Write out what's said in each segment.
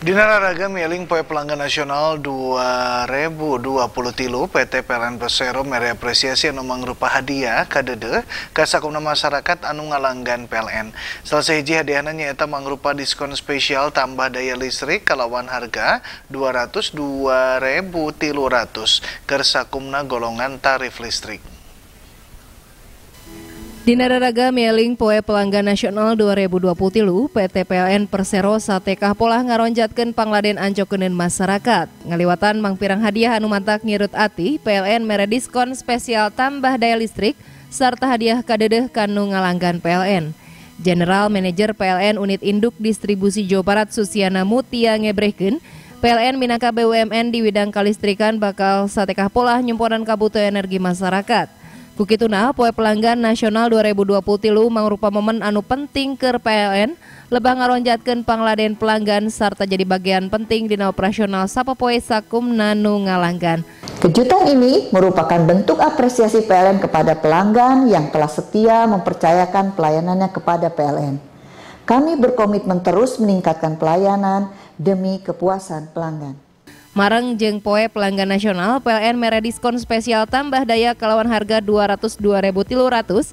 Dinar Araga Mieling Poe Pelanggan Nasional 2020 tilu PT Pelan Bersero merepresiasi anu mangrupa hadiah kadede ka masyarakat anu ngalanggan PLN. Selesai hiji hadiahnya nyata mangrupa diskon spesial tambah daya listrik kalawan harga 202.300 ratus kersakumna golongan tarif listrik. Di Nararaga Mieling Poe Pelanggan Nasional 2020 PT PLN Persero Satekah Polah ngaronjatkan pangladen ancokunin masyarakat. Ngeliwatan mangpirang hadiah anumantak ngirut ati, PLN merediskon spesial tambah daya listrik, serta hadiah kadedeh kanu ngalanggan PLN. General Manager PLN Unit Induk Distribusi Jawa Barat Susiana Mutia ngebrehkeun, PLN Minaka BUMN di bidang kalistrikan bakal satekah polah nyumponan kabutuh energi masyarakat. Bukituna, poe pelanggan nasional 2020 tilu mangrupa momen anu penting ke PLN, lebah ngaronjatkan pangladen pelanggan serta jadi bagian penting dina operasional sapa poe sakum nanu ngalanggan. Kejutan ini merupakan bentuk apresiasi PLN kepada pelanggan yang telah setia mempercayakan pelayanannya kepada PLN. Kami berkomitmen terus meningkatkan pelayanan demi kepuasan pelanggan. Marang jeng poe pelanggan nasional PLN mere diskon spesial tambah daya kelawan harga 202.300 Ratus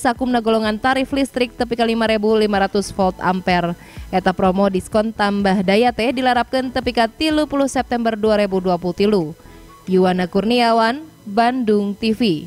sakumna golongan tarif listrik tepi ke 5.500 volt ampere. Eta promo diskon tambah daya teh dilarapkan tepi ke 30 September 2020 tilu. Yuwana Kurniawan, Bandung TV.